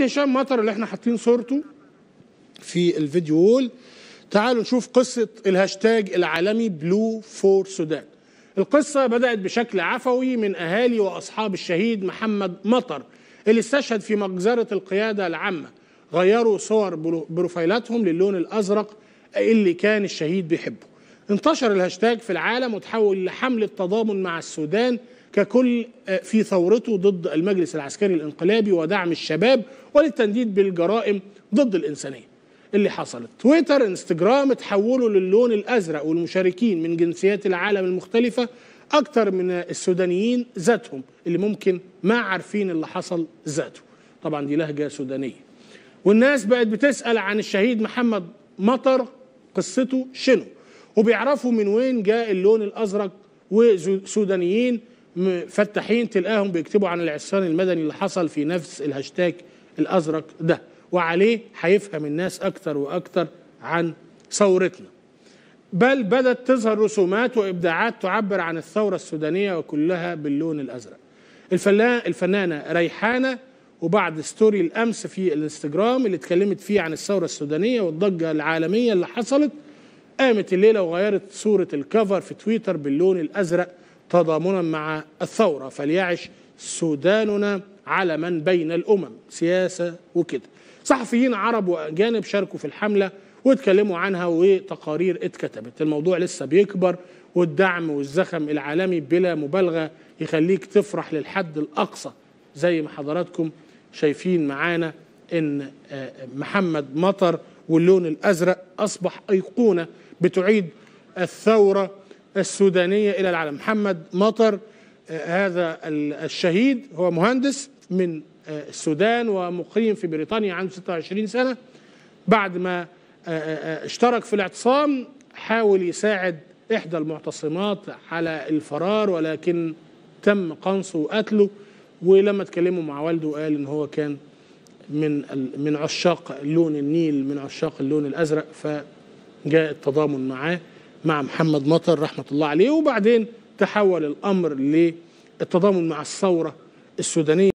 هشام مطر اللي احنا حاطين صورته في الفيديو وول تعالوا نشوف قصة الهاشتاج العالمي بلو فور سودان القصة بدأت بشكل عفوي من أهالي وأصحاب الشهيد محمد مطر اللي استشهد في مجزرة القيادة العامة غيروا صور بروفايلاتهم للون الأزرق اللي كان الشهيد بيحبه انتشر الهاشتاج في العالم وتحول لحملة تضامن مع السودان ككل آه، في ثورته ضد المجلس العسكري الانقلابي ودعم الشباب وللتنديد بالجرائم ضد الإنسانية اللي حصلت تويتر انستجرام اتحولوا للون الأزرق والمشاركين من جنسيات العالم المختلفة أكتر من السودانيين ذاتهم اللي ممكن ما عارفين اللي حصل ذاته طبعا دي لهجة سودانية والناس بقت بتسأل عن الشهيد محمد مطر قصته شنو وبيعرفوا من وين جاء اللون الازرق وسودانيين فتاحين تلقاهم بيكتبوا عن العصيان المدني اللي حصل في نفس الهاشتاج الازرق ده وعليه هيفهم الناس اكتر واكتر عن ثورتنا بل بدأت تظهر رسومات وإبداعات تعبر عن الثورة السودانية وكلها باللون الأزرق الفنانة ريحانة وبعد ستوري الأمس في الانستجرام اللي اتكلمت فيه عن الثورة السودانية والضجة العالمية اللي حصلت قامت الليلة وغيرت صورة الكفر في تويتر باللون الأزرق تضامنا مع الثورة فليعش سوداننا علما بين الأمم سياسة وكده صحفيين عرب وأجانب شاركوا في الحملة واتكلموا عنها وتقارير اتكتبت الموضوع لسه بيكبر والدعم والزخم العالمي بلا مبالغة يخليك تفرح للحد الأقصى زي ما حضراتكم شايفين معانا ان آه، محمد مطر واللون الازرق اصبح ايقونه بتعيد الثوره السودانيه الى العالم محمد مطر آه، هذا الشهيد هو مهندس من آه، السودان ومقيم في بريطانيا عنده 26 سنه بعد ما اشترك في الاعتصام حاول يساعد احدى المعتصمات على الفرار ولكن تم قنصه وقتله ولما اتكلموا مع والده قال ان هو كان من من عشاق لون النيل من عشاق اللون الازرق فجاء التضامن معاه مع محمد مطر رحمه الله عليه وبعدين تحول الامر للتضامن مع الثوره السودانيه